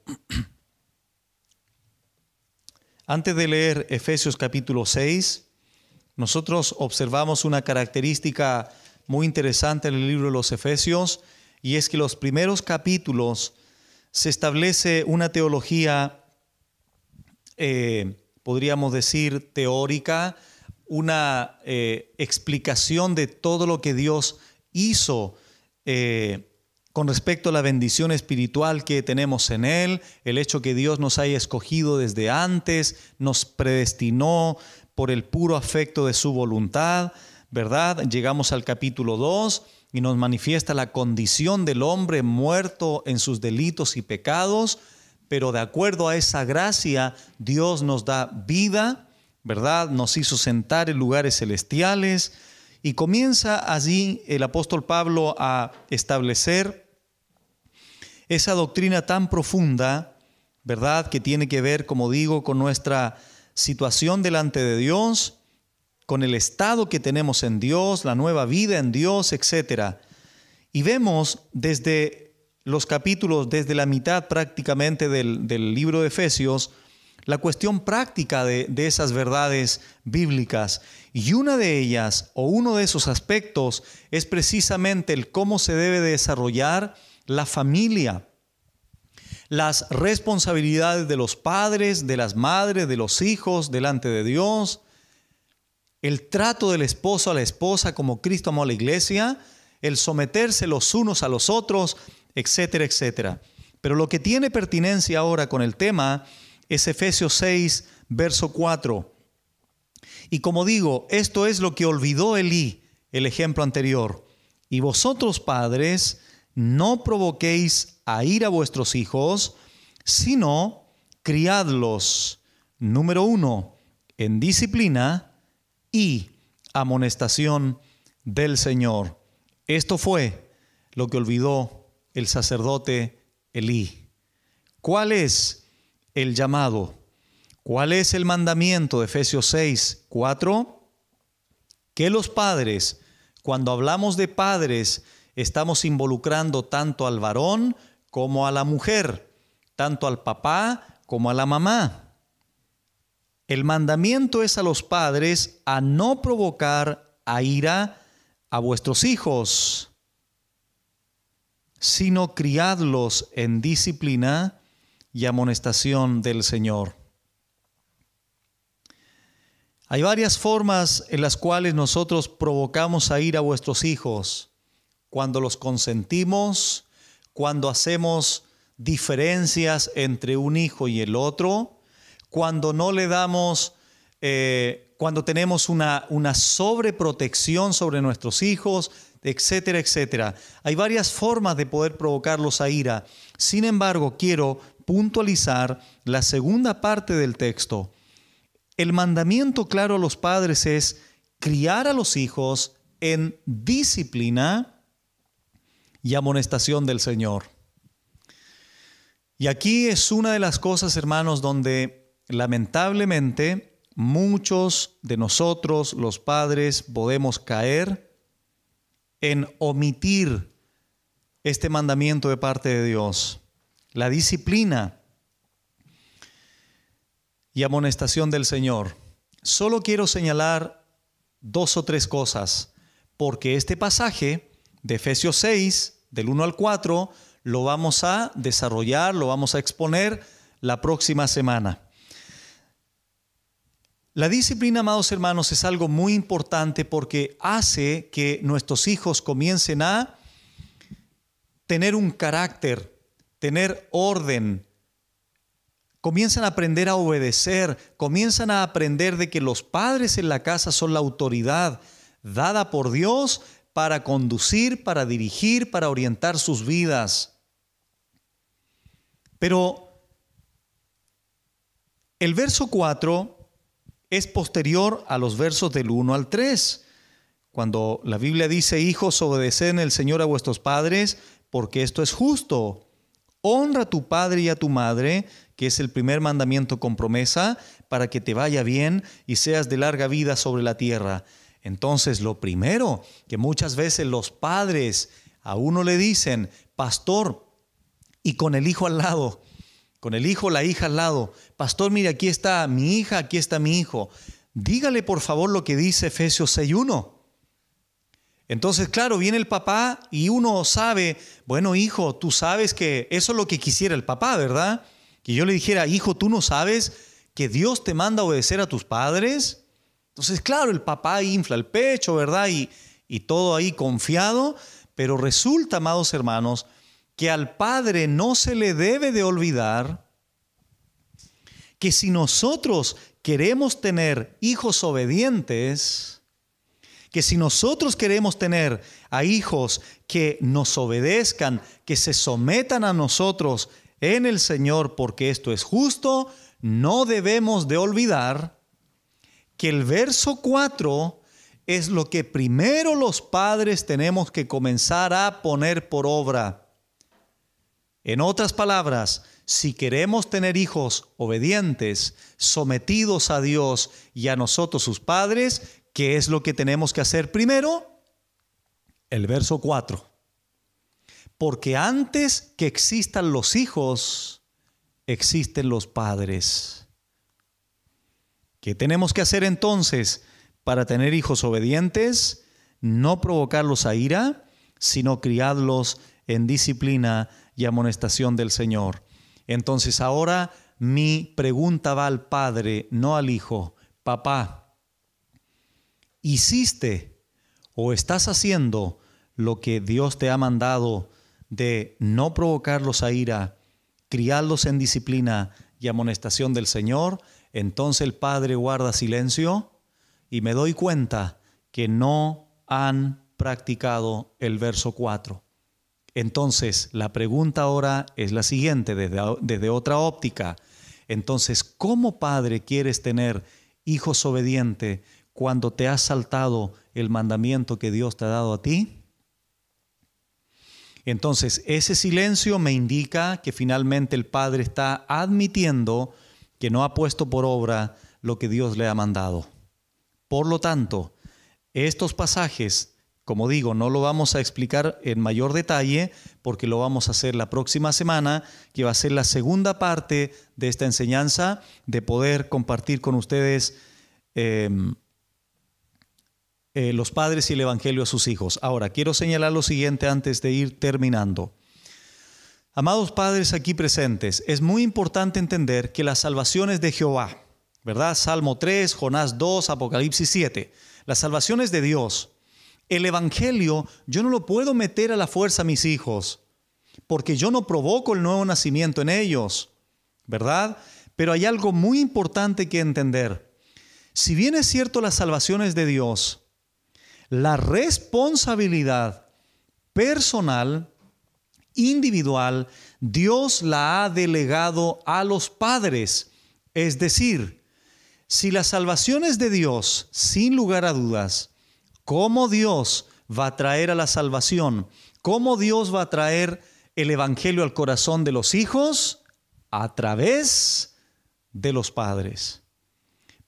Antes de leer Efesios capítulo 6, nosotros observamos una característica muy interesante en el libro de los Efesios, y es que los primeros capítulos se establece una teología, eh, podríamos decir, teórica, una eh, explicación de todo lo que Dios hizo eh, con respecto a la bendición espiritual que tenemos en Él, el hecho que Dios nos haya escogido desde antes, nos predestinó por el puro afecto de su voluntad, ¿verdad? Llegamos al capítulo 2 y nos manifiesta la condición del hombre muerto en sus delitos y pecados, pero de acuerdo a esa gracia, Dios nos da vida, ¿verdad? Nos hizo sentar en lugares celestiales, y comienza allí el apóstol Pablo a establecer esa doctrina tan profunda, ¿verdad? Que tiene que ver, como digo, con nuestra situación delante de Dios, con el estado que tenemos en Dios, la nueva vida en Dios, etc. Y vemos desde los capítulos, desde la mitad prácticamente del, del libro de Efesios, la cuestión práctica de, esas verdades bíblicas. Y una de ellas, o uno de esos aspectos, es precisamente el cómo se debe desarrollar la familia, las responsabilidades de los padres, de las madres, de los hijos delante de Dios, el trato del esposo a la esposa como Cristo amó a la iglesia, el someterse los unos a los otros, etcétera, etcétera. Pero lo que tiene pertinencia ahora con el tema es Efesios 6, verso 4. Y como digo, esto es lo que olvidó Elí, el ejemplo anterior. Y vosotros padres, no provoquéis a ir a vuestros hijos, sino criadlos, número uno, en disciplina y amonestación del Señor. Esto fue lo que olvidó el sacerdote Elí. ¿Cuál es el llamado. ¿Cuál es el mandamiento de Efesios 6, 4? Que los padres, cuando hablamos de padres, estamos involucrando tanto al varón como a la mujer, tanto al papá como a la mamá. El mandamiento es a los padres a no provocar a ira a vuestros hijos, sino criadlos en disciplina y amonestación del Señor. Hay varias formas en las cuales nosotros provocamos a ir a vuestros hijos, cuando los consentimos, cuando hacemos diferencias entre un hijo y el otro, cuando no le damos, eh, cuando tenemos una, una sobreprotección sobre nuestros hijos, etcétera, etcétera. Hay varias formas de poder provocarlos a ira. Sin embargo, quiero puntualizar la segunda parte del texto. El mandamiento claro a los padres es criar a los hijos en disciplina y amonestación del Señor. Y aquí es una de las cosas, hermanos, donde lamentablemente muchos de nosotros, los padres, podemos caer en omitir este mandamiento de parte de Dios la disciplina y amonestación del Señor. Solo quiero señalar dos o tres cosas, porque este pasaje de Efesios 6, del 1 al 4, lo vamos a desarrollar, lo vamos a exponer la próxima semana. La disciplina, amados hermanos, es algo muy importante porque hace que nuestros hijos comiencen a tener un carácter tener orden. Comienzan a aprender a obedecer, comienzan a aprender de que los padres en la casa son la autoridad dada por Dios para conducir, para dirigir, para orientar sus vidas. Pero el verso 4 es posterior a los versos del 1 al 3, cuando la Biblia dice, hijos, obedeced en el Señor a vuestros padres, porque esto es justo. Honra a tu padre y a tu madre, que es el primer mandamiento con promesa, para que te vaya bien y seas de larga vida sobre la tierra. Entonces, lo primero que muchas veces los padres a uno le dicen, pastor, y con el hijo al lado, con el hijo, la hija al lado, pastor, mire, aquí está mi hija, aquí está mi hijo. Dígale por favor lo que dice Efesios 6.1. Entonces, claro, viene el papá y uno sabe, bueno, hijo, tú sabes que eso es lo que quisiera el papá, ¿verdad? Que yo le dijera, hijo, tú no sabes que Dios te manda a obedecer a tus padres. Entonces, claro, el papá infla el pecho, ¿verdad? Y, y todo ahí confiado, pero resulta, amados hermanos, que al padre no se le debe de olvidar que si nosotros queremos tener hijos obedientes, que si nosotros queremos tener a hijos que nos obedezcan, que se sometan a nosotros en el Señor, porque esto es justo, no debemos de olvidar que el verso 4 es lo que primero los padres tenemos que comenzar a poner por obra. En otras palabras, si queremos tener hijos obedientes, sometidos a Dios y a nosotros sus padres, ¿Qué es lo que tenemos que hacer primero? El verso 4. Porque antes que existan los hijos, existen los padres. ¿Qué tenemos que hacer entonces para tener hijos obedientes? No provocarlos a ira, sino criarlos en disciplina y amonestación del Señor. Entonces ahora mi pregunta va al padre, no al hijo. Papá, hiciste o estás haciendo lo que Dios te ha mandado de no provocarlos a ira, criarlos en disciplina y amonestación del Señor, entonces el Padre guarda silencio y me doy cuenta que no han practicado el verso 4. Entonces, la pregunta ahora es la siguiente, desde, desde otra óptica. Entonces, ¿cómo padre quieres tener hijos obedientes cuando te has saltado el mandamiento que Dios te ha dado a ti? Entonces, ese silencio me indica que finalmente el Padre está admitiendo que no ha puesto por obra lo que Dios le ha mandado. Por lo tanto, estos pasajes, como digo, no lo vamos a explicar en mayor detalle porque lo vamos a hacer la próxima semana, que va a ser la segunda parte de esta enseñanza, de poder compartir con ustedes eh, eh, los padres y el Evangelio a sus hijos. Ahora, quiero señalar lo siguiente antes de ir terminando. Amados padres aquí presentes, es muy importante entender que las salvaciones de Jehová, ¿verdad? Salmo 3, Jonás 2, Apocalipsis 7, las salvaciones de Dios, el Evangelio, yo no lo puedo meter a la fuerza a mis hijos, porque yo no provoco el nuevo nacimiento en ellos, ¿verdad? Pero hay algo muy importante que entender. Si bien es cierto las salvaciones de Dios, la responsabilidad personal, individual, Dios la ha delegado a los padres. Es decir, si la salvación es de Dios, sin lugar a dudas, ¿cómo Dios va a traer a la salvación? ¿Cómo Dios va a traer el Evangelio al corazón de los hijos? A través de los padres.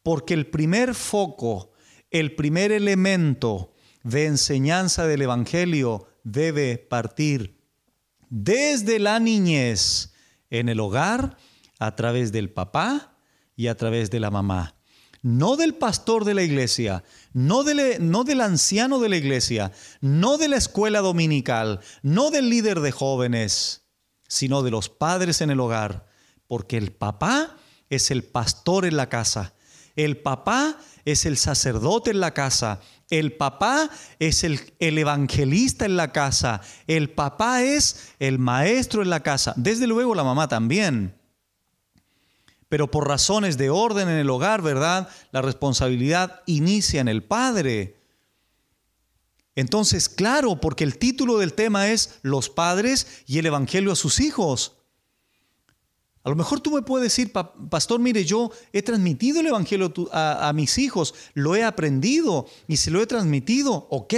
Porque el primer foco, el primer elemento de enseñanza del Evangelio debe partir desde la niñez, en el hogar, a través del papá y a través de la mamá. No del pastor de la iglesia, no del, no del anciano de la iglesia, no de la escuela dominical, no del líder de jóvenes, sino de los padres en el hogar, porque el papá es el pastor en la casa, el papá es el sacerdote en la casa, el papá es el, evangelista en la casa. El papá es el maestro en la casa. Desde luego la mamá también. Pero por razones de orden en el hogar, ¿verdad? La responsabilidad inicia en el padre. Entonces, claro, porque el título del tema es Los padres y el Evangelio a sus hijos. A lo mejor tú me puedes decir, pastor, mire, yo he transmitido el Evangelio a, mis hijos, lo he aprendido y se lo he transmitido, ok,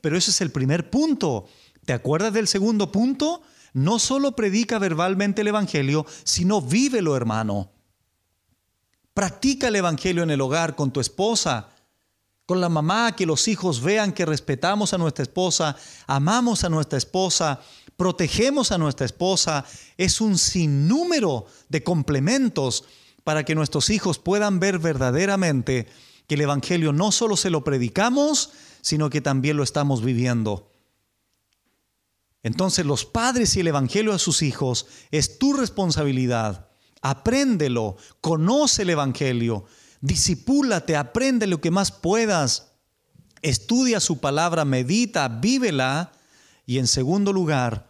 pero ese es el primer punto. ¿Te acuerdas del segundo punto? No solo predica verbalmente el Evangelio, sino vívelo, hermano. Practica el Evangelio en el hogar con tu esposa, con la mamá, que los hijos vean que respetamos a nuestra esposa, amamos a nuestra esposa, protegemos a nuestra esposa, es un sinnúmero de complementos para que nuestros hijos puedan ver verdaderamente que el Evangelio no solo se lo predicamos, sino que también lo estamos viviendo. Entonces los padres y el Evangelio a sus hijos es tu responsabilidad. Apréndelo, conoce el Evangelio, disipúlate, aprende lo que más puedas, estudia su palabra, medita, vívela y en segundo lugar,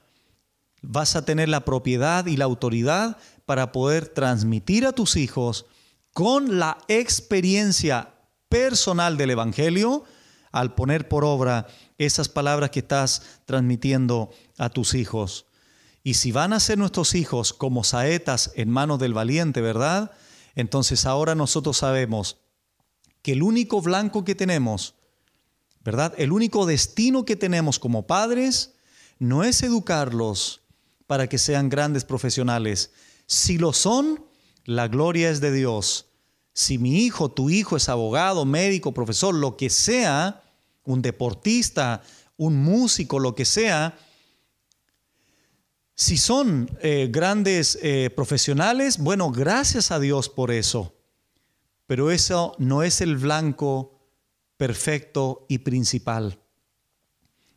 Vas a tener la propiedad y la autoridad para poder transmitir a tus hijos con la experiencia personal del Evangelio al poner por obra esas palabras que estás transmitiendo a tus hijos. Y si van a ser nuestros hijos como saetas en manos del valiente, ¿verdad? Entonces ahora nosotros sabemos que el único blanco que tenemos, ¿verdad? El único destino que tenemos como padres no es educarlos para que sean grandes profesionales. Si lo son, la gloria es de Dios. Si mi hijo, tu hijo es abogado, médico, profesor, lo que sea, un deportista, un músico, lo que sea, si son eh, grandes eh, profesionales, bueno, gracias a Dios por eso. Pero eso no es el blanco perfecto y principal.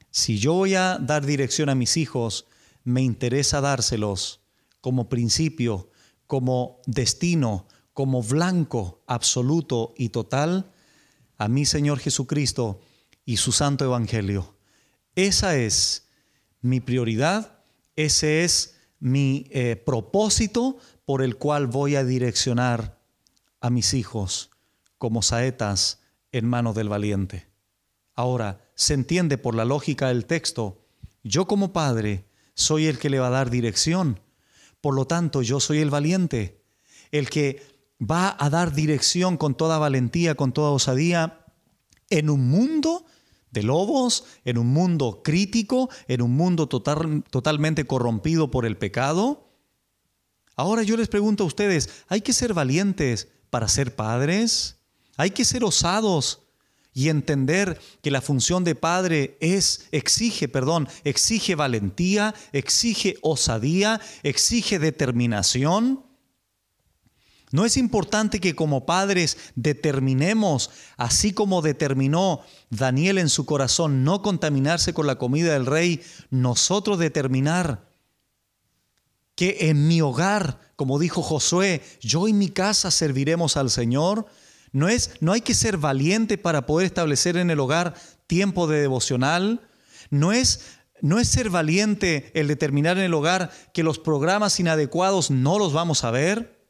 Si yo voy a dar dirección a mis hijos, me interesa dárselos como principio, como destino, como blanco absoluto y total a mi Señor Jesucristo y su santo evangelio. Esa es mi prioridad, ese es mi eh, propósito por el cual voy a direccionar a mis hijos como saetas en manos del valiente. Ahora, se entiende por la lógica del texto, yo como padre soy el que le va a dar dirección. Por lo tanto, yo soy el valiente, el que va a dar dirección con toda valentía, con toda osadía, en un mundo de lobos, en un mundo crítico, en un mundo totalmente corrompido por el pecado. Ahora yo les pregunto a ustedes, ¿hay que ser valientes para ser padres? ¿Hay que ser osados y entender que la función de padre es exige, perdón, exige valentía, exige osadía, exige determinación. No es importante que como padres determinemos, así como determinó Daniel en su corazón no contaminarse con la comida del rey, nosotros determinar que en mi hogar, como dijo Josué, yo y mi casa serviremos al Señor, no, es, no hay que ser valiente para poder establecer en el hogar tiempo de devocional. No es, no es ser valiente el determinar en el hogar que los programas inadecuados no los vamos a ver.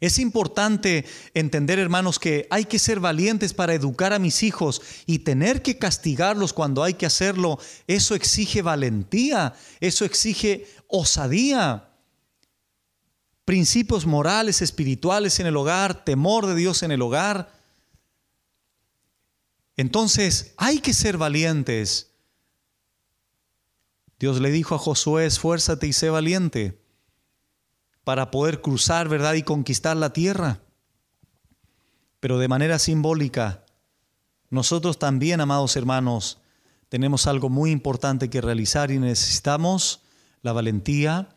Es importante entender, hermanos, que hay que ser valientes para educar a mis hijos y tener que castigarlos cuando hay que hacerlo. Eso exige valentía, eso exige osadía principios morales, espirituales en el hogar, temor de Dios en el hogar. Entonces hay que ser valientes. Dios le dijo a Josué, esfuérzate y sé valiente para poder cruzar, ¿verdad? Y conquistar la tierra. Pero de manera simbólica, nosotros también, amados hermanos, tenemos algo muy importante que realizar y necesitamos la valentía,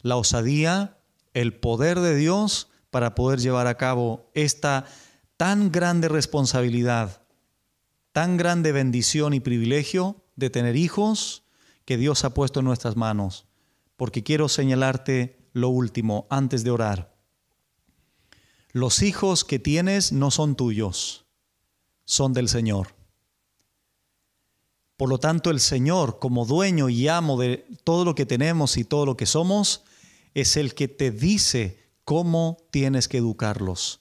la osadía, el poder de Dios para poder llevar a cabo esta tan grande responsabilidad, tan grande bendición y privilegio de tener hijos que Dios ha puesto en nuestras manos. Porque quiero señalarte lo último antes de orar. Los hijos que tienes no son tuyos, son del Señor. Por lo tanto, el Señor, como dueño y amo de todo lo que tenemos y todo lo que somos, es el que te dice cómo tienes que educarlos,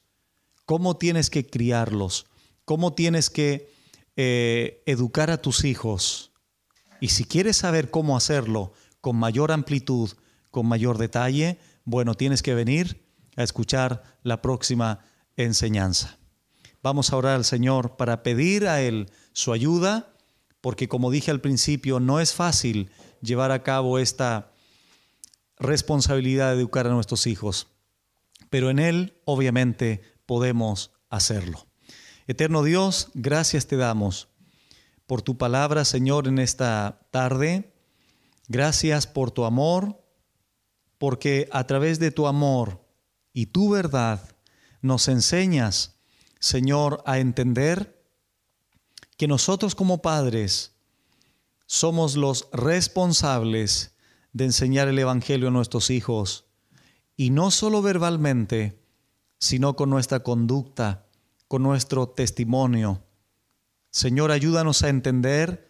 cómo tienes que criarlos, cómo tienes que eh, educar a tus hijos. Y si quieres saber cómo hacerlo con mayor amplitud, con mayor detalle, bueno, tienes que venir a escuchar la próxima enseñanza. Vamos a orar al Señor para pedir a Él su ayuda, porque como dije al principio, no es fácil llevar a cabo esta responsabilidad de educar a nuestros hijos, pero en Él obviamente podemos hacerlo. Eterno Dios, gracias te damos por tu palabra, Señor, en esta tarde. Gracias por tu amor, porque a través de tu amor y tu verdad nos enseñas, Señor, a entender que nosotros como padres somos los responsables de enseñar el Evangelio a nuestros hijos, y no solo verbalmente, sino con nuestra conducta, con nuestro testimonio. Señor, ayúdanos a entender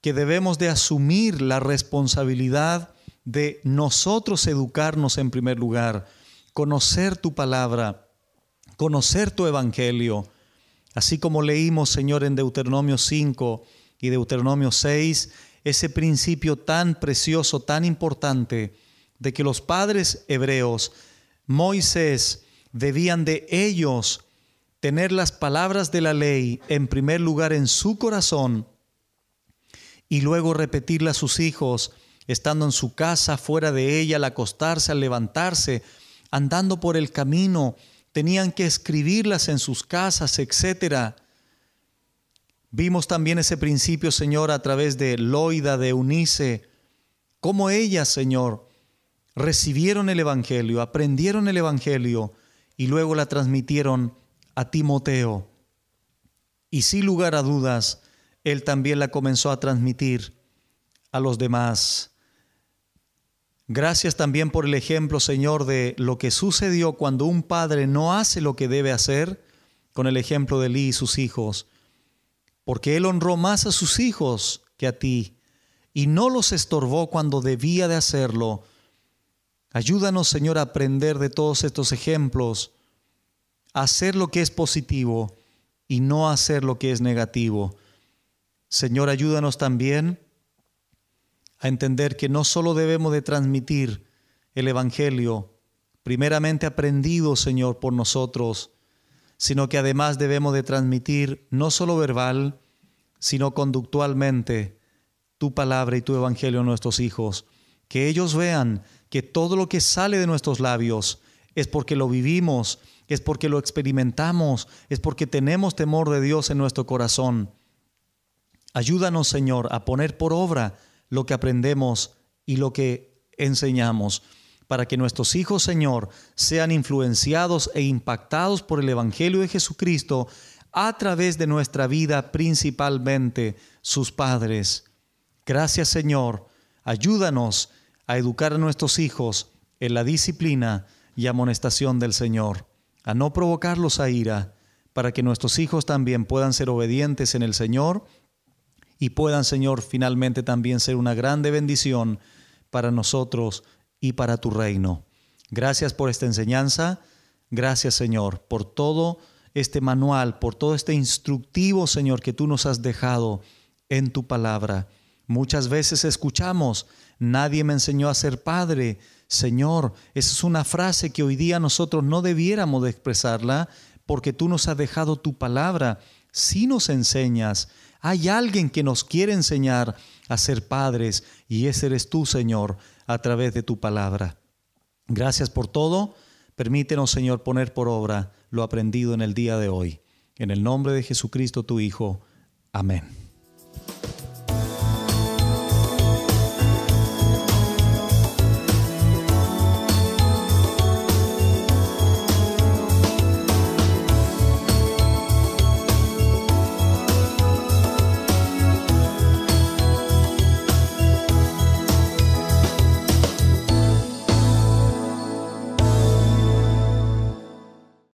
que debemos de asumir la responsabilidad de nosotros educarnos en primer lugar, conocer tu palabra, conocer tu evangelio. Así como leímos, Señor, en Deuteronomio 5 y Deuteronomio 6, ese principio tan precioso, tan importante, de que los padres hebreos, Moisés, debían de ellos tener las palabras de la ley en primer lugar en su corazón y luego repetirlas a sus hijos, estando en su casa, fuera de ella, al acostarse, al levantarse, andando por el camino, tenían que escribirlas en sus casas, etcétera. Vimos también ese principio, Señor, a través de Loida, de Eunice, cómo ellas, Señor, recibieron el Evangelio, aprendieron el Evangelio y luego la transmitieron a Timoteo. Y sin lugar a dudas, él también la comenzó a transmitir a los demás. Gracias también por el ejemplo, Señor, de lo que sucedió cuando un padre no hace lo que debe hacer, con el ejemplo de Lee y sus hijos, porque él honró más a sus hijos que a ti, y no los estorbó cuando debía de hacerlo. Ayúdanos, Señor, a aprender de todos estos ejemplos, a hacer lo que es positivo y no hacer lo que es negativo. Señor, ayúdanos también a entender que no solo debemos de transmitir el Evangelio, primeramente aprendido, Señor, por nosotros, sino que además debemos de transmitir no solo verbal, sino conductualmente tu palabra y tu evangelio a nuestros hijos, que ellos vean que todo lo que sale de nuestros labios es porque lo vivimos, es porque lo experimentamos, es porque tenemos temor de Dios en nuestro corazón. Ayúdanos, Señor, a poner por obra lo que aprendemos y lo que enseñamos para que nuestros hijos, Señor, sean influenciados e impactados por el Evangelio de Jesucristo a través de nuestra vida, principalmente sus padres. Gracias, Señor. Ayúdanos a educar a nuestros hijos en la disciplina y amonestación del Señor, a no provocarlos a ira, para que nuestros hijos también puedan ser obedientes en el Señor y puedan, Señor, finalmente también ser una grande bendición para nosotros y para tu reino. Gracias por esta enseñanza. Gracias, Señor, por todo este manual, por todo este instructivo, Señor, que tú nos has dejado en tu palabra. Muchas veces escuchamos, nadie me enseñó a ser padre. Señor, esa es una frase que hoy día nosotros no debiéramos de expresarla porque tú nos has dejado tu palabra. Si nos enseñas, hay alguien que nos quiere enseñar a ser padres y ese eres tú, Señor a través de tu palabra. Gracias por todo. Permítenos, Señor, poner por obra lo aprendido en el día de hoy. En el nombre de Jesucristo, tu Hijo. Amén.